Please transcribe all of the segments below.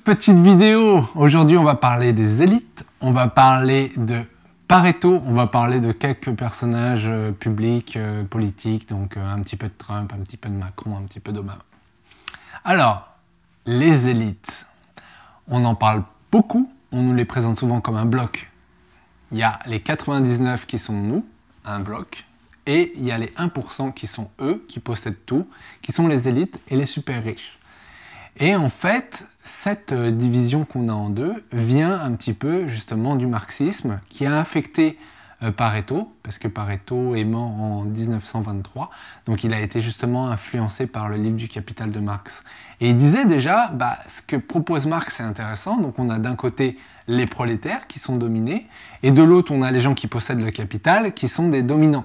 Petite vidéo, aujourd'hui on va parler des élites, on va parler de Pareto, on va parler de quelques personnages euh, publics, euh, politiques, donc euh, un petit peu de Trump, un petit peu de Macron, un petit peu d'Obama. Alors, les élites, on en parle beaucoup, on nous les présente souvent comme un bloc. Il y a les 99 qui sont nous, un bloc, et il y a les 1% qui sont eux, qui possèdent tout, qui sont les élites et les super riches. Et en fait, cette euh, division qu'on a en deux vient un petit peu justement du marxisme qui a infecté euh, Pareto, parce que Pareto est mort en 1923, donc il a été justement influencé par le livre du Capital de Marx. Et il disait déjà, bah, ce que propose Marx est intéressant, donc on a d'un côté les prolétaires qui sont dominés, et de l'autre on a les gens qui possèdent le capital qui sont des dominants.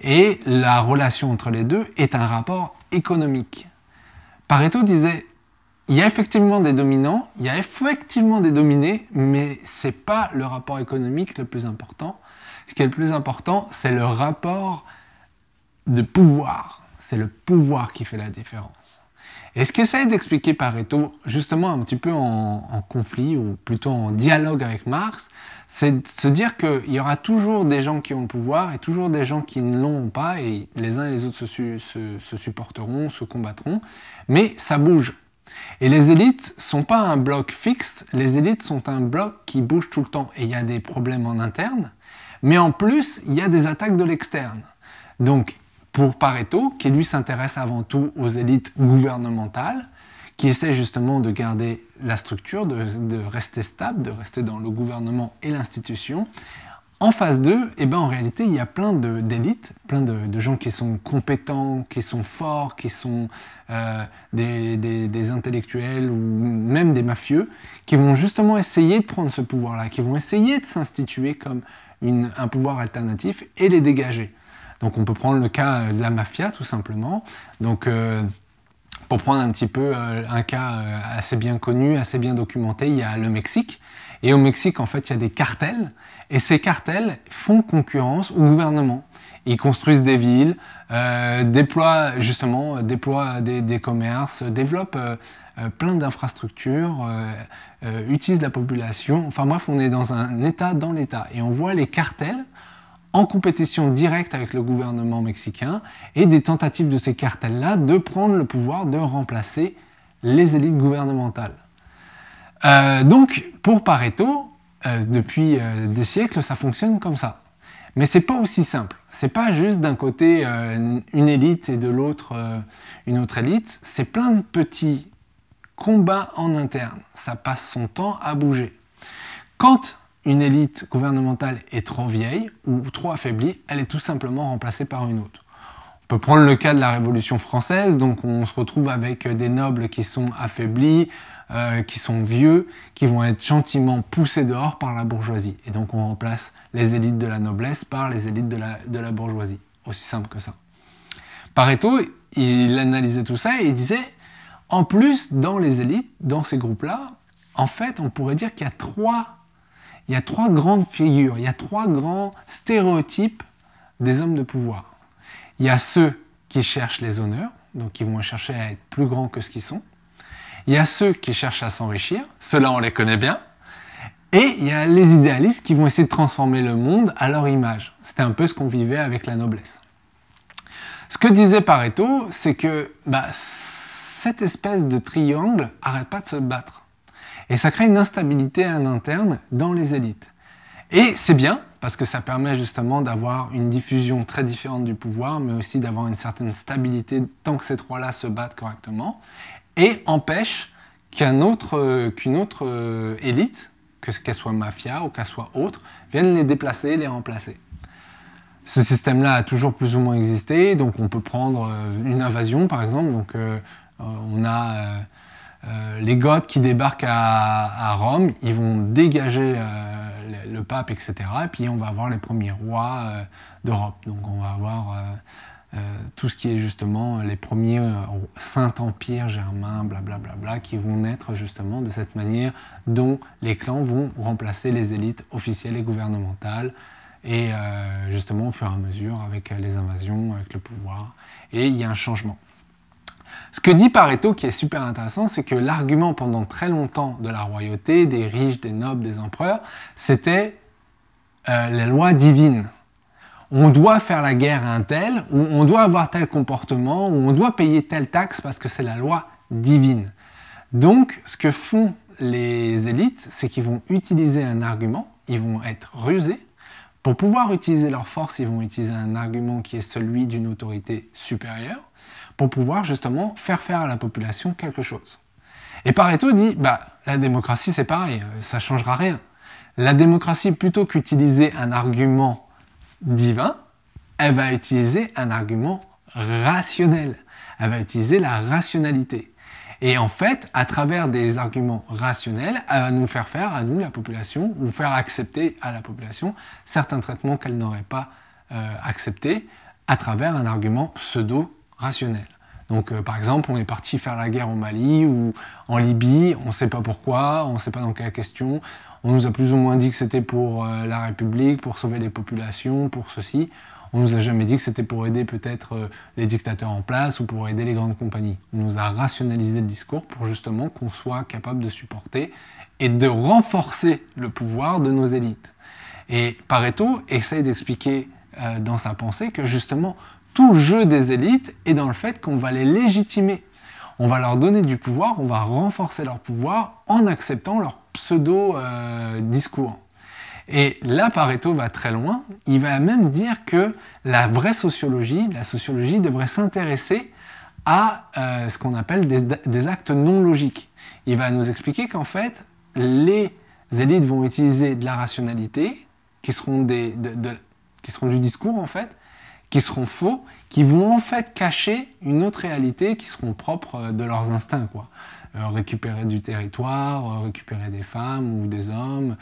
Et la relation entre les deux est un rapport économique. Pareto disait il y a effectivement des dominants, il y a effectivement des dominés, mais c'est pas le rapport économique le plus important. Ce qui est le plus important, c'est le rapport de pouvoir. C'est le pouvoir qui fait la différence. Et ce qu'essaie d'expliquer Pareto, justement un petit peu en, conflit ou plutôt en dialogue avec Marx, c'est de se dire qu'il y aura toujours des gens qui ont le pouvoir et toujours des gens qui ne l'ont pas, et les uns et les autres se, supporteront, se combattront, mais ça bouge. Et les élites sont pas un bloc fixe, les élites sont un bloc qui bouge tout le temps. Et il y a des problèmes en interne, mais en plus, il y a des attaques de l'externe. Donc, pour Pareto, qui lui s'intéresse avant tout aux élites gouvernementales, qui essaient justement de garder la structure, de, rester stable, de rester dans le gouvernement et l'institution. En phase 2, eh ben en réalité, il y a plein d'élites, plein de, gens qui sont compétents, qui sont forts, qui sont euh, des, intellectuels ou même des mafieux, qui vont justement essayer de prendre ce pouvoir-là, qui vont essayer de s'instituer comme un pouvoir alternatif et les dégager. Donc on peut prendre le cas euh, de la mafia tout simplement. Donc euh, pour prendre un petit peu euh, un cas assez bien connu, assez bien documenté, il y a le Mexique. Et au Mexique, en fait, il y a des cartels. Et ces cartels font concurrence au gouvernement. Ils construisent des villes, déploient justement déploient des, commerces, développent plein d'infrastructures, utilisent la population. Enfin bref, on est dans un état dans l'état. Et on voit les cartels en compétition directe avec le gouvernement mexicain et des tentatives de ces cartels-là de prendre le pouvoir de remplacer les élites gouvernementales. Euh, donc, pour Pareto, euh, depuis euh, des siècles, ça fonctionne comme ça. Mais c'est pas aussi simple. C'est pas juste d'un côté une élite et de l'autre une autre élite. C'est plein de petits combats en interne. Ça passe son temps à bouger. Quand une élite gouvernementale est trop vieille ou trop affaiblie, elle est tout simplement remplacée par une autre. On peut prendre le cas de la Révolution française, donc on se retrouve avec des nobles qui sont affaiblis, euh, qui sont vieux, qui vont être gentiment poussés dehors par la bourgeoisie. Et donc on remplace les élites de la noblesse par les élites de la, de la bourgeoisie. Aussi simple que ça. Pareto, il analysait tout ça et il disait, en plus, dans les élites, dans ces groupes-là, en fait, on pourrait dire qu'il y a trois il y a trois grandes figures, il y a trois grands stéréotypes des hommes de pouvoir. Il y a ceux qui cherchent les honneurs, donc qui vont chercher à être plus grands que ce qu'ils sont. Il y a ceux qui cherchent à s'enrichir, cela on les connaît bien. Et il y a les idéalistes qui vont essayer de transformer le monde à leur image. C'était un peu ce qu'on vivait avec la noblesse. Ce que disait Pareto, c'est que bah, cette espèce de triangle n'arrête pas de se battre. Et ça crée une instabilité à l'interne dans les élites. Et c'est bien, parce que ça permet justement d'avoir une diffusion très différente du pouvoir, mais aussi d'avoir une certaine stabilité tant que ces trois-là se battent correctement, et empêche euh, qu'une autre, autre euh, élite, qu'elle soit mafia ou qu'elle soit autre, vienne les déplacer, les remplacer. Ce système-là a toujours plus ou moins existé, donc on peut prendre euh, une invasion par exemple, donc on a... Euh, les Goths qui débarquent à, Rome, ils vont dégager euh, le, pape, etc. Et puis on va avoir les premiers rois euh, d'Europe. Donc on va avoir tout ce qui est justement les premiers Saint-Empire germain, blablabla, bla, bla, qui vont naître justement de cette manière dont les clans vont remplacer les élites officielles et gouvernementales. Et justement, au fur et à mesure, avec les invasions, avec le pouvoir. Et il y a un changement. Ce que dit Pareto, qui est super intéressant, c'est que l'argument pendant très longtemps de la royauté, des riches, des nobles, des empereurs, c'était la euh, les lois divines. On doit faire la guerre à un tel, ou on doit avoir tel comportement, ou on doit payer telle taxe parce que c'est la loi divine. Donc, ce que font les élites, c'est qu'ils vont utiliser un argument, ils vont être rusés. Pour pouvoir utiliser leur force, ils vont utiliser un argument qui est celui d'une autorité supérieure pour pouvoir justement faire faire à la population quelque chose. Et Pareto dit, bah, la démocratie c'est pareil, euh, ça changera rien. La démocratie, plutôt qu'utiliser un argument divin, elle va utiliser un argument rationnel. Elle va utiliser la rationalité. Et en fait, à travers des arguments rationnels, elle va nous faire faire à nous, la population, ou faire accepter à la population certains traitements qu'elle n'aurait pas euh, acceptés à travers un argument pseudo rationnel. Donc, euh, par exemple, on est parti faire la guerre au Mali ou en Libye, on ne sait pas pourquoi, on ne sait pas dans quelle question. On nous a plus ou moins dit que c'était pour euh, la République, pour sauver les populations, pour ceci. On nous a jamais dit que c'était pour aider peut-être euh, les dictateurs en place ou pour aider les grandes compagnies. On nous a rationalisé le discours pour justement qu'on soit capable de supporter et de renforcer le pouvoir de nos élites. Et Pareto essaye d'expliquer dans sa pensée que justement tout le jeu des élites est dans le fait qu'on va les légitimer. On va leur donner du pouvoir, on va renforcer leur pouvoir en acceptant leur pseudo-discours. Euh, et là, Pareto va très loin. Il va même dire que la vraie sociologie, la sociologie devrait s'intéresser à euh, ce qu'on appelle des, actes non logiques. Il va nous expliquer qu'en fait, les élites vont utiliser de la rationalité, qui seront, des, qui seront, du discours en fait, qui seront faux, qui vont en fait cacher une autre réalité qui seront propres euh, de leurs instincts. Quoi. Euh, récupérer du territoire, euh, récupérer des femmes ou des hommes,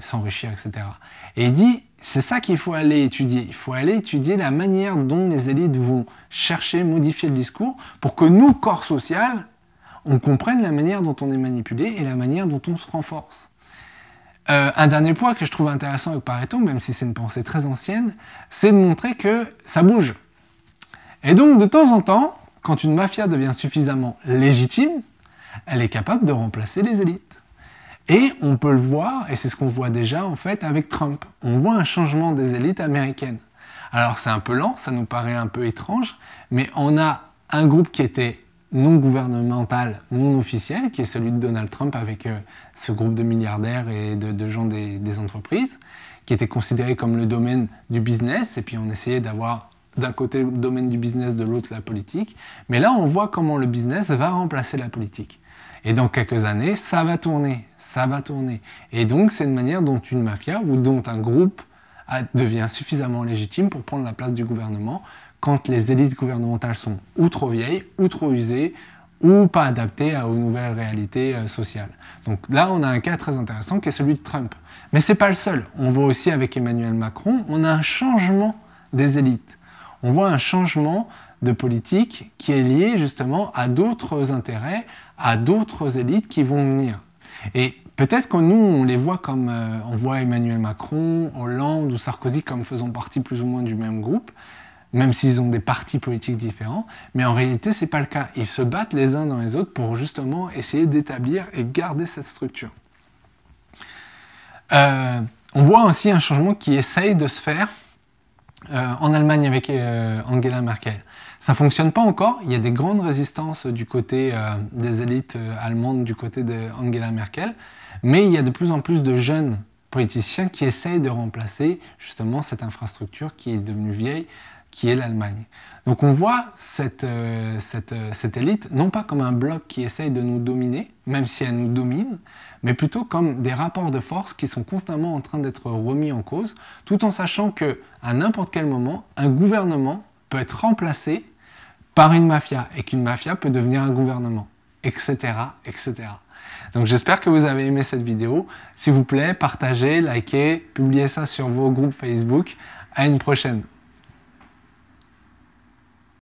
s'enrichir, etc. Et il dit, c'est ça qu'il faut aller étudier. Il faut aller étudier la manière dont les élites vont chercher, modifier le discours pour que nous, corps social, on comprenne la manière dont on est manipulé et la manière dont on se renforce. Euh, un dernier point que je trouve intéressant avec Pareto, même si c'est une pensée très ancienne, c'est de montrer que ça bouge. Et donc, de temps en temps, quand une mafia devient suffisamment légitime, elle est capable de remplacer les élites. Et on peut le voir, et c'est ce qu'on voit déjà en fait avec Trump. On voit un changement des élites américaines. Alors c'est un peu lent, ça nous paraît un peu étrange, mais on a un groupe qui était non gouvernemental, non officiel, qui est celui de Donald Trump avec euh, ce groupe de milliardaires et de, gens des, des, entreprises, qui était considéré comme le domaine du business, et puis on essayait d'avoir d'un côté le domaine du business, de l'autre la politique. Mais là, on voit comment le business va remplacer la politique. Et dans quelques années, ça va tourner, ça va tourner. Et donc, c'est une manière dont une mafia ou dont un groupe devient suffisamment légitime pour prendre la place du gouvernement quand les élites gouvernementales sont ou trop vieilles, ou trop usées, ou pas adaptées aux nouvelles réalités euh, sociales. Donc là, on a un cas très intéressant qui est celui de Trump. Mais c'est pas le seul. On voit aussi avec Emmanuel Macron, on a un changement des élites. On voit un changement de politique qui est lié justement à d'autres intérêts, à d'autres élites qui vont venir. Et peut-être que nous, on les voit comme, euh, on voit Emmanuel Macron, Hollande ou Sarkozy comme faisant partie plus ou moins du même groupe, même s'ils ont des partis politiques différents. Mais en réalité, ce n'est pas le cas. Ils se battent les uns dans les autres pour justement essayer d'établir et garder cette structure. Euh, on voit aussi un changement qui essaye de se faire euh, en Allemagne avec euh, Angela Merkel. Ça ne fonctionne pas encore, il y a des grandes résistances du côté des élites allemandes, du côté d'Angela Merkel, mais il y a de plus en plus de jeunes politiciens qui essayent de remplacer justement cette infrastructure qui est devenue vieille qui est l'Allemagne. Donc on voit cette, euh, euh, cette, élite non pas comme un bloc qui essaye de nous dominer, même si elle nous domine, mais plutôt comme des rapports de force qui sont constamment en train d'être remis en cause, tout en sachant que à n'importe quel moment, un gouvernement peut être remplacé par une mafia et qu'une mafia peut devenir un gouvernement, etc., etc. Donc j'espère que vous avez aimé cette vidéo. S'il vous plaît, partagez, likez, publiez ça sur vos groupes Facebook. À une prochaine.